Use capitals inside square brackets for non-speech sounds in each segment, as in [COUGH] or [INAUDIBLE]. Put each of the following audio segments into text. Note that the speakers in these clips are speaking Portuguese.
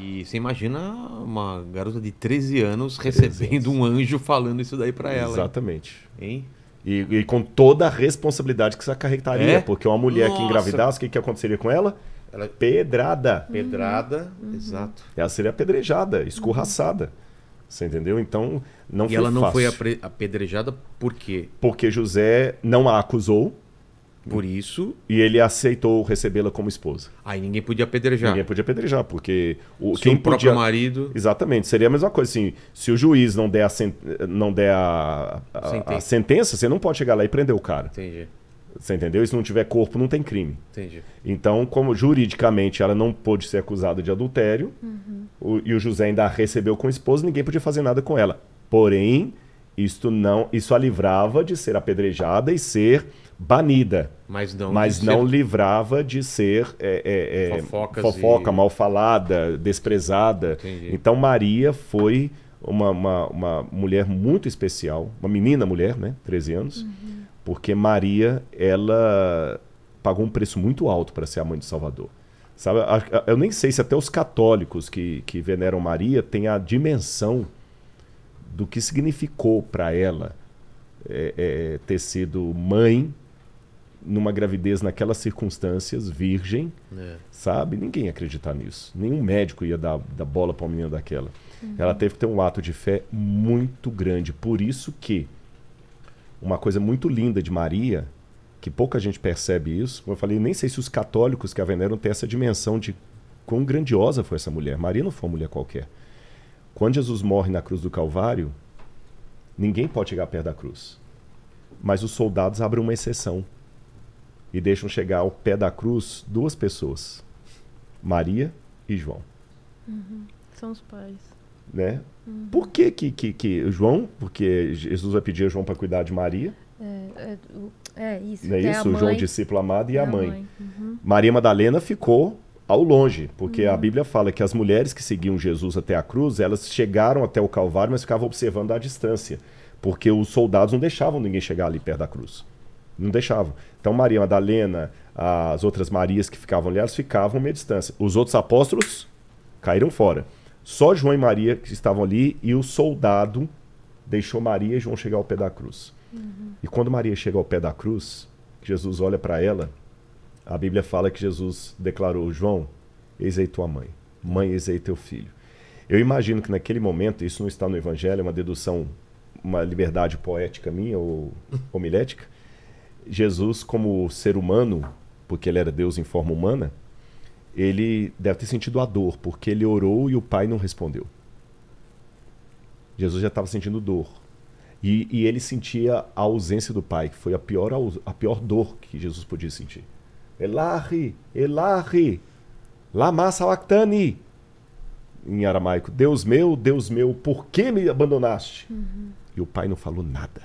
E você imagina uma garota de 13 anos recebendo um anjo falando isso daí para ela. Exatamente. Hein? E, e, com toda a responsabilidade que isso acarretaria, é? porque uma mulher Nossa. que engravidasse, o que, que aconteceria com ela? Ela é pedrada. Uhum. Pedrada, uhum. exato. Ela seria apedrejada, escorraçada. Você entendeu? Então, não e foi fácil. E ela não fácil. foi apedrejada por quê? Porque José não a acusou, por isso. E ele aceitou recebê-la como esposa. Aí ninguém podia apedrejar. Ninguém podia apedrejar, porque o Se quem o próprio podia... marido. Exatamente, seria a mesma coisa assim. Se o juiz não der a, sen... não der a... Sentença. a sentença, você não pode chegar lá e prender o cara. Entendi. Você entendeu? E se não tiver corpo, não tem crime. Entendi. Então, como juridicamente ela não pôde ser acusada de adultério, uhum. o, e o José ainda a recebeu com esposa, ninguém podia fazer nada com ela. Porém, isto não, isso a livrava de ser apedrejada e ser banida. Mas não, mas não ser... livrava de ser é, é, é fofoca, e... mal falada, desprezada. Entendi. Então Maria foi uma, uma, uma, mulher muito especial, uma menina mulher, né? 13 anos. Uhum. Porque Maria, ela pagou um preço muito alto para ser a mãe de Salvador. Sabe, eu nem sei se até os católicos que, que veneram Maria têm a dimensão do que significou para ela é, é, ter sido mãe numa gravidez naquelas circunstâncias, virgem, é. sabe? Ninguém ia acreditar nisso. Nenhum médico ia dar, dar bola para uma menina daquela. Uhum. Ela teve que ter um ato de fé muito grande. Por isso que uma coisa muito linda de Maria, que pouca gente percebe isso, como eu falei, nem sei se os católicos que a veneram têm essa dimensão de quão grandiosa foi essa mulher. Maria não foi uma mulher qualquer. Quando Jesus morre na cruz do Calvário, ninguém pode chegar perto da cruz. Mas os soldados abrem uma exceção e deixam chegar ao pé da cruz duas pessoas: Maria e João. Uhum. São os pais. Né? Uhum. Por que, que que, que João? Porque Jesus vai pedir a João para cuidar de Maria. É, é, é isso. Não é isso? Mãe, João, discípulo amado, e a mãe. mãe. Uhum. Maria Madalena ficou ao longe, porque uhum. a hum. Bíblia fala que as mulheres que seguiam Jesus até a cruz, elas chegaram até o Calvário, mas ficavam observando à distância, porque os soldados não deixavam ninguém chegar ali perto da cruz. Não deixavam. Então, Maria Madalena, as outras Marias que ficavam ali, elas ficavam meia distância. Os outros apóstolos caíram fora. Só João e Maria que estavam ali e o soldado deixou Maria e João chegar ao pé da cruz. Uhum. E quando Maria chega ao pé da cruz, Jesus olha para ela a Bíblia fala que Jesus declarou: João, eis aí tua mãe, mãe, eis aí teu filho. Eu imagino que naquele momento, isso não está no Evangelho, é uma dedução, uma liberdade poética minha ou [LAUGHS] homilética. Jesus, como ser humano, porque ele era Deus em forma humana, ele deve ter sentido a dor, porque ele orou e o Pai não respondeu. Jesus já estava sentindo dor. E, e, ele sentia a ausência do Pai, que foi a pior, a pior dor que Jesus podia sentir. Elahi, Elahi, Lama Sawakhtani. Em aramaico, Deus meu, Deus meu, por que me abandonaste? Uhum. E o pai não falou nada.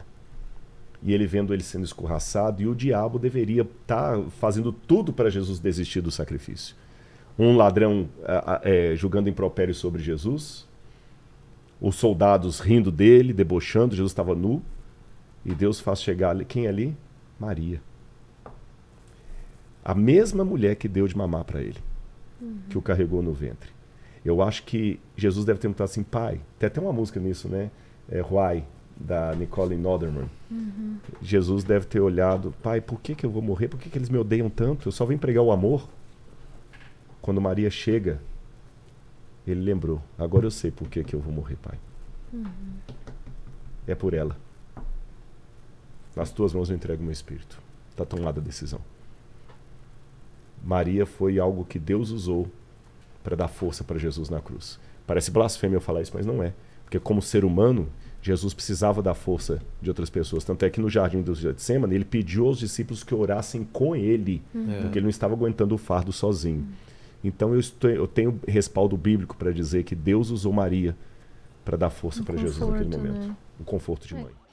E ele vendo ele sendo escorraçado, e o diabo deveria estar tá fazendo tudo para Jesus desistir do sacrifício. Um ladrão é, é, julgando impropérios sobre Jesus, os soldados rindo dele, debochando, Jesus estava nu, e Deus faz chegar ali, quem é ali? Maria. A mesma mulher que deu de mamar para ele, uhum. que o carregou no ventre. Eu acho que Jesus deve ter perguntado assim, pai, tem até uma música nisso, né? É Why, da Nicole Norderman. Uhum. Jesus deve ter olhado, pai, por que, que eu vou morrer? Por que, que eles me odeiam tanto? Eu só vim pregar o amor. Quando Maria chega, ele lembrou, agora eu sei por que, que eu vou morrer, pai. Uhum. É por ela. Nas tuas mãos eu entrego meu espírito. Está tomada a decisão. Maria foi algo que Deus usou para dar força para Jesus na cruz. Parece blasfêmia eu falar isso, mas não é. Porque como ser humano, Jesus precisava da força de outras pessoas. Tanto é que no jardim do Getsemane, ele pediu aos discípulos que orassem com ele, hum. porque é. ele não estava aguentando o fardo sozinho. Então eu, estou, eu tenho respaldo bíblico para dizer que Deus usou Maria para dar força um para Jesus naquele momento. Né? conforto de é. mãe. É.